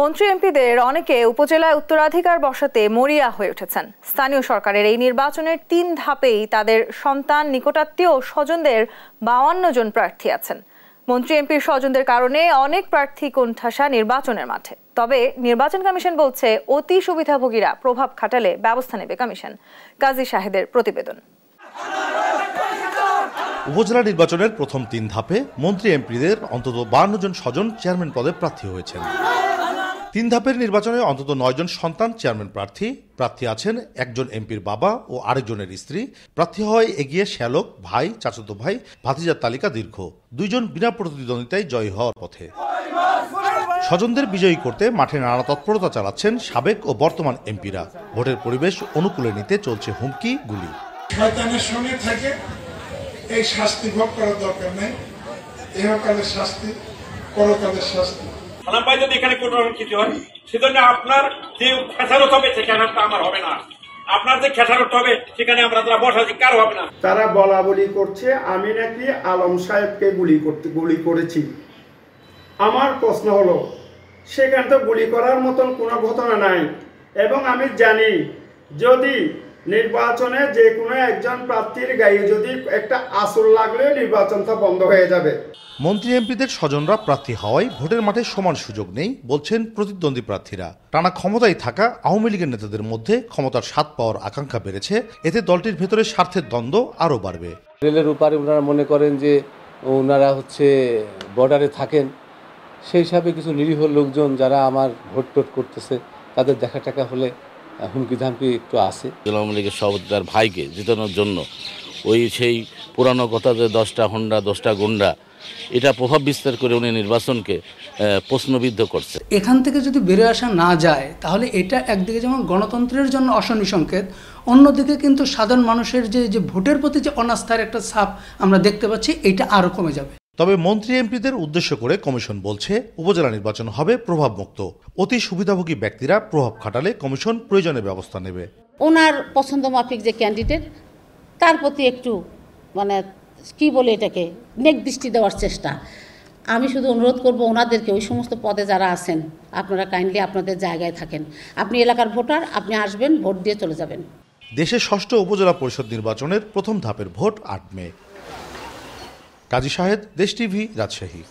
মন্ত্রী এমপিদের অনেকে উপজেলায় উত্তরাধিকার বসাতে মরিয়া হয়ে উঠেছেন স্থানীয় সরকারের এই নির্বাচনের তিন ধাপেই তাদের সন্তান নিকটাত্মীয় ও স্বজনদের বাউান্ন জন প্রার্থী আছেন মন্ত্রী এমপির স্বজনদের কারণে অনেক প্রার্থী কোণঠাসা নির্বাচনের মাঠে তবে নির্বাচন কমিশন বলছে অতি সুবিধাভোগীরা প্রভাব খাটালে ব্যবস্থা নেবে কমিশন কাজী শাহেদের প্রতিবেদন উপজেলা নির্বাচনের প্রথম তিন ধাপে মন্ত্রী এমপিদের অন্তত বাহান্ন জন স্বজন চেয়ারম্যান পদে প্রার্থী হয়েছেন তিন ধাপের নির্বাচনে অন্তত নয়জন সন্তান চেয়ারম্যান প্রার্থী প্রার্থী আছেন একজন এমপির বাবা ও আরেকজনের স্ত্রী প্রার্থী হয় এগিয়ে শ্যালক ভাই চাচত ভাই ভাতিজার তালিকা দীর্ঘ দুইজন বিনা প্রতিদ্বন্দ্বিতায় জয়ী হওয়ার পথে স্বজনদের বিজয়ী করতে মাঠে নানা তৎপরতা চালাচ্ছেন সাবেক ও বর্তমান এমপিরা ভোটের পরিবেশ অনুকূলে নিতে চলছে হুমকি গুলি সঙ্গে থাকে এই শাস্তি ভোগ করার দরকার নেই শাস্তি শাস্তি সালাম ভাই যদি এখানে কোনো রকম কিছু হয় সেজন্য আপনার যে খেসারত হবে সে খেসারতটা আমার হবে না আপনার যে খেসারত হবে সেখানে আমরা যারা বসা কারো হবে না তারা বলা বলি করছে আমি নাকি আলম সাহেবকে গুলি করতে গুলি করেছি আমার প্রশ্ন হলো সেখানে তো গুলি করার মতন কোনো ঘটনা নাই এবং আমি জানি যদি নির্বাচনে যে কোনো একজন প্রার্থীর গায়ে যদি একটা আসর লাগলে নির্বাচনটা বন্ধ হয়ে যাবে মন্ত্রী এমপিদের স্বজনরা প্রার্থী হওয়ায় ভোটের মাঠে সমান সুযোগ নেই বলছেন প্রতিদ্বন্দ্বী প্রার্থীরা টানা ক্ষমতায় থাকা আওয়ামী লীগের নেতাদের মধ্যে ক্ষমতার স্বাদ পাওয়ার আকাঙ্ক্ষা বেড়েছে এতে দলটির ভেতরে স্বার্থের দ্বন্দ্ব আরও বাড়বে রেলের উপারে ওনারা মনে করেন যে ওনারা হচ্ছে বর্ডারে থাকেন সেই হিসাবে কিছু নিরীহ লোকজন যারা আমার ভোট টোট করতেছে তাদের দেখা টাকা হলে হুমকি ধামকি একটু আছে আওয়ামী তার ভাইকে জেতানোর জন্য ওই সেই পুরানো কথা যে দশটা হন্ডা দশটা গুন্ডা এটা প্রভাব বিস্তার করে উনি নির্বাচনকে প্রশ্নবিদ্ধ করছে এখান থেকে যদি বেড়ে আসা না যায় তাহলে এটা একদিকে যেমন গণতন্ত্রের জন্য অশনি সংকেত অন্যদিকে কিন্তু সাধারণ মানুষের যে যে ভোটের প্রতি যে অনাস্থার একটা ছাপ আমরা দেখতে পাচ্ছি এটা আরও কমে যাবে তবে মন্ত্রী এমপিদের উদ্দেশ্য করে কমিশন বলছে উপজেলা নির্বাচন হবে প্রভাবমুক্ত অতি সুবিধাভোগী ব্যক্তিরা প্রভাব খাটালে কমিশন প্রয়োজনে ব্যবস্থা নেবে ওনার পছন্দ মাফিক যে ক্যান্ডিডেট তার প্রতি একটু মানে কি বলে এটাকে নেক দৃষ্টি দেওয়ার চেষ্টা আমি শুধু অনুরোধ করব ওনাদেরকে ওই সমস্ত পদে যারা আছেন আপনারা কাইন্ডলি আপনাদের জায়গায় থাকেন আপনি এলাকার ভোটার আপনি আসবেন ভোট দিয়ে চলে যাবেন দেশের ষষ্ঠ উপজেলা পরিষদ নির্বাচনের প্রথম ধাপের ভোট আট মে কাজী শাহেদ দেশ টিভি রাজশাহী